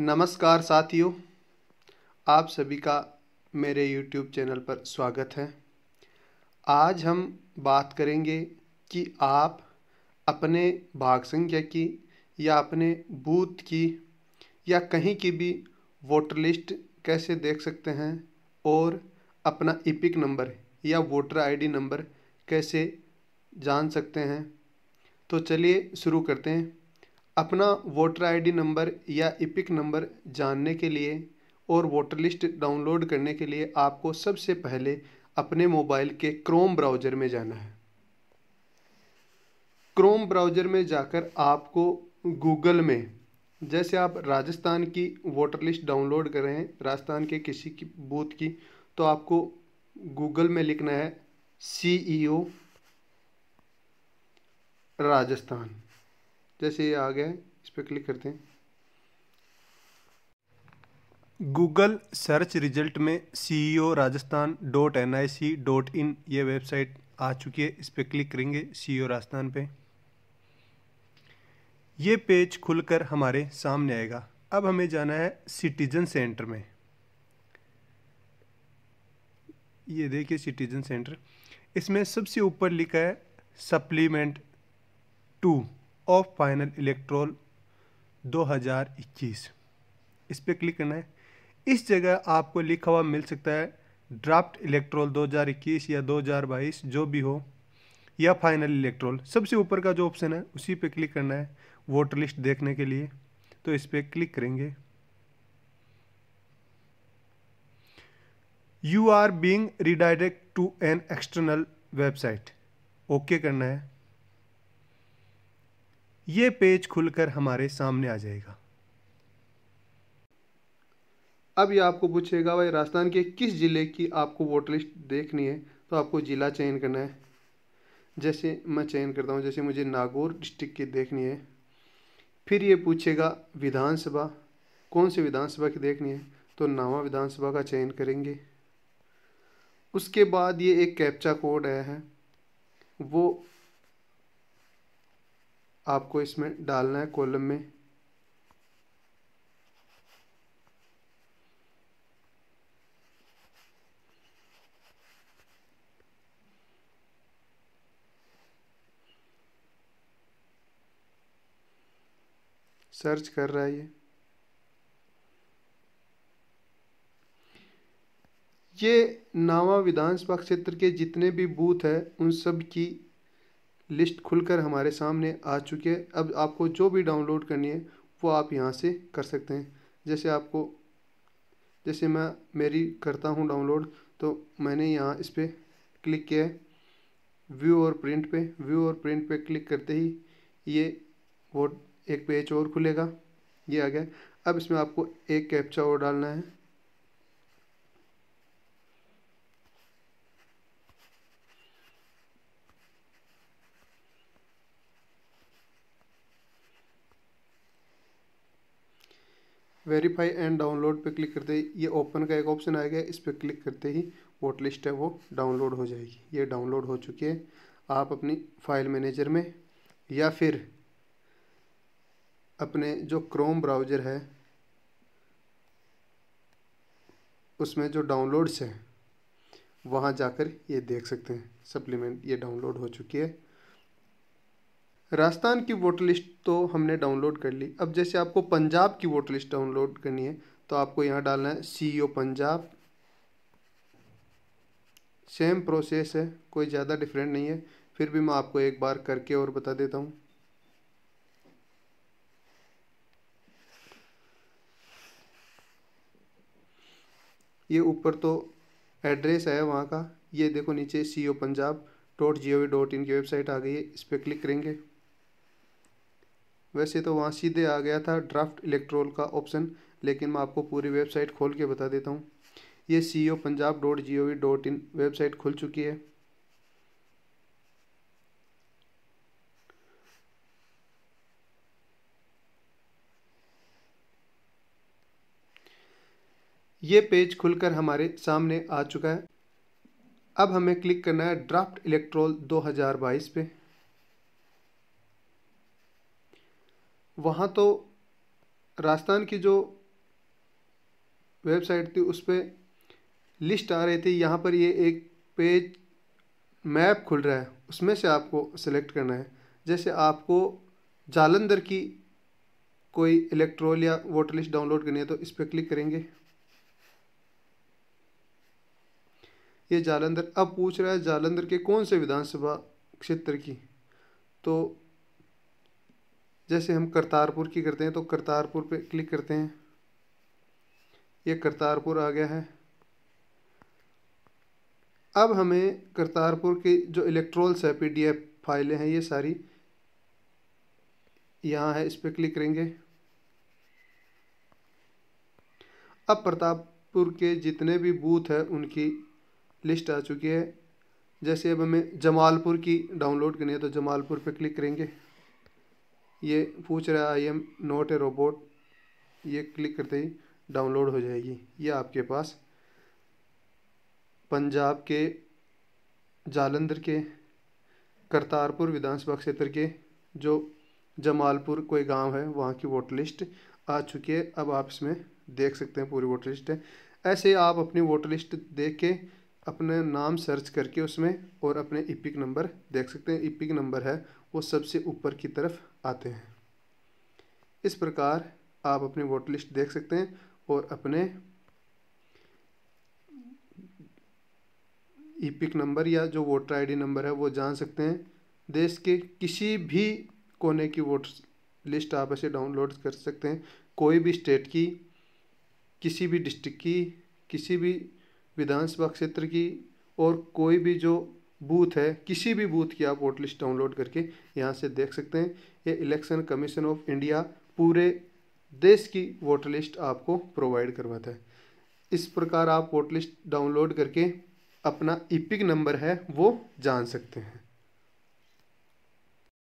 नमस्कार साथियों आप सभी का मेरे YouTube चैनल पर स्वागत है आज हम बात करेंगे कि आप अपने भाग संख्या की या अपने बूथ की या कहीं की भी वोटर लिस्ट कैसे देख सकते हैं और अपना इपिक e नंबर या वोटर आईडी नंबर कैसे जान सकते हैं तो चलिए शुरू करते हैं अपना वोटर आई नंबर या इपिक नंबर जानने के लिए और वोटर लिस्ट डाउनलोड करने के लिए आपको सबसे पहले अपने मोबाइल के क्रोम ब्राउज़र में जाना है क्रोम ब्राउज़र में जाकर आपको गूगल में जैसे आप राजस्थान की वोटर लिस्ट डाउनलोड कर रहे हैं राजस्थान के किसी की बूथ की तो आपको गूगल में लिखना है सी ई e राजस्थान जैसे ये आ गया है इस पर क्लिक करते हैं गूगल सर्च रिजल्ट में C O Rajasthan dot N I C dot in ये वेबसाइट आ चुकी है इस पर क्लिक करेंगे सी ओ राजस्थान पे ये पेज खुलकर हमारे सामने आएगा अब हमें जाना है सिटीजन सेंटर में ये देखिए सिटीजन सेंटर इसमें सबसे ऊपर लिखा है supplement two of final electoral 2021 इस पर क्लिक करना है इस जगह आपको लिखा हुआ मिल सकता है ड्राफ्ट इलेक्ट्रोल 2021 या 2022 जो भी हो या फाइनल इलेक्ट्रोल सबसे ऊपर का जो ऑप्शन है उसी पे क्लिक करना है वोटर लिस्ट देखने के लिए तो इस पर क्लिक करेंगे you are being redirected to an external website okay करना है ये पेज खुलकर हमारे सामने आ जाएगा अब ये आपको पूछेगा भाई राजस्थान के किस ज़िले की आपको वोटर लिस्ट देखनी है तो आपको ज़िला चयन करना है जैसे मैं चयन करता हूँ जैसे मुझे नागौर डिस्ट्रिक्ट की देखनी है फिर ये पूछेगा विधानसभा कौन से विधानसभा की देखनी है तो नावा विधानसभा का चयन करेंगे उसके बाद ये एक कैप्चा कोड आया है वो आपको इसमें डालना है कॉलम में सर्च कर रहा है ये ये नावा विधानसभा क्षेत्र के जितने भी बूथ है उन सब की लिस्ट खुलकर हमारे सामने आ चुकी है अब आपको जो भी डाउनलोड करनी है वो आप यहाँ से कर सकते हैं जैसे आपको जैसे मैं मेरी करता हूँ डाउनलोड तो मैंने यहाँ इस पर क्लिक किया है व्यू और प्रिंट पे व्यू और प्रिंट पे क्लिक करते ही ये वो एक पेज और खुलेगा ये आ गया अब इसमें आपको एक कैप्चा और डालना है वेरीफाई एंड डाउनलोड पे क्लिक करते ही ये ओपन का एक ऑप्शन आएगा इस पर क्लिक करते ही वोट लिस्ट है वो डाउनलोड हो जाएगी ये डाउनलोड हो चुकी है आप अपनी फाइल मैनेजर में या फिर अपने जो क्रोम ब्राउज़र है उसमें जो डाउनलोड्स हैं वहाँ जाकर ये देख सकते हैं सप्लीमेंट ये डाउनलोड हो चुकी है राजस्थान की वोट लिस्ट तो हमने डाउनलोड कर ली अब जैसे आपको पंजाब की वोट लिस्ट डाउनलोड करनी है तो आपको यहाँ डालना है C O e Punjab same process है कोई ज़्यादा डिफरेंट नहीं है फिर भी मैं आपको एक बार करके और बता देता हूँ ये ऊपर तो एड्रेस है वहाँ का ये देखो नीचे C O e Punjab dot G O V dot in की वेबसाइट आ गई है इस पर क्लिक करेंगे वैसे तो वहाँ सीधे आ गया था ड्राफ्ट इलेक्ट्रोल का ऑप्शन लेकिन मैं आपको पूरी वेबसाइट खोल के बता देता हूँ ये C O e Punjab dot G O V dot in website खुल चुकी है ये पेज खुलकर हमारे सामने आ चुका है अब हमें क्लिक करना है ड्राफ्ट इलेक्ट्रोल 2022 पे वहाँ तो राजस्थान की जो वेबसाइट थी उस पर लिस्ट आ रही थी यहाँ पर ये एक पेज मैप खुल रहा है उसमें से आपको सेलेक्ट करना है जैसे आपको जालंधर की कोई इलेक्ट्रोल या वोटर लिस्ट डाउनलोड करनी है तो इस पर क्लिक करेंगे ये जालंधर अब पूछ रहा है जालंधर के कौन से विधानसभा क्षेत्र की तो जैसे हम करतारपुर की करते हैं तो करतारपुर पे क्लिक करते हैं ये करतारपुर आ गया है अब हमें करतारपुर की जो इलेक्ट्रोल्स है पी फाइलें हैं ये सारी यहाँ है इस पर क्लिक करेंगे अब प्रतापपुर के जितने भी बूथ हैं उनकी लिस्ट आ चुकी है जैसे अब हमें जमालपुर की डाउनलोड करनी है तो जमालपुर पे क्लिक करेंगे ये पूछ रहा है I am not a robot ये क्लिक करते ही डाउनलोड हो जाएगी ये आपके पास पंजाब के जालंधर के करतारपुर विधानसभा क्षेत्र के जो जमालपुर कोई गांव है वहाँ की वोट लिस्ट आ चुकी है अब आप इसमें देख सकते हैं पूरी वोट लिस्ट है ऐसे आप अपनी वोट लिस्ट देख के अपने नाम सर्च करके उसमें और अपने इपिक नंबर देख सकते हैं इपिक नंबर है वो सबसे ऊपर की तरफ आते हैं इस प्रकार आप अपनी वोट लिस्ट देख सकते हैं और अपने ई e नंबर या जो वोटर आईडी नंबर है वो जान सकते हैं देश के किसी भी कोने की वोट लिस्ट आप ऐसे डाउनलोड कर सकते हैं कोई भी स्टेट की किसी भी डिस्ट्रिक्ट की किसी भी विधानसभा क्षेत्र की और कोई भी जो बूथ है किसी भी बूथ की आप वोट लिस्ट डाउनलोड करके यहाँ से देख सकते हैं ये इलेक्शन कमीशन ऑफ इंडिया पूरे देश की वोट लिस्ट आपको प्रोवाइड करवाता है इस प्रकार आप वोट लिस्ट डाउनलोड करके अपना इपिक नंबर है वो जान सकते हैं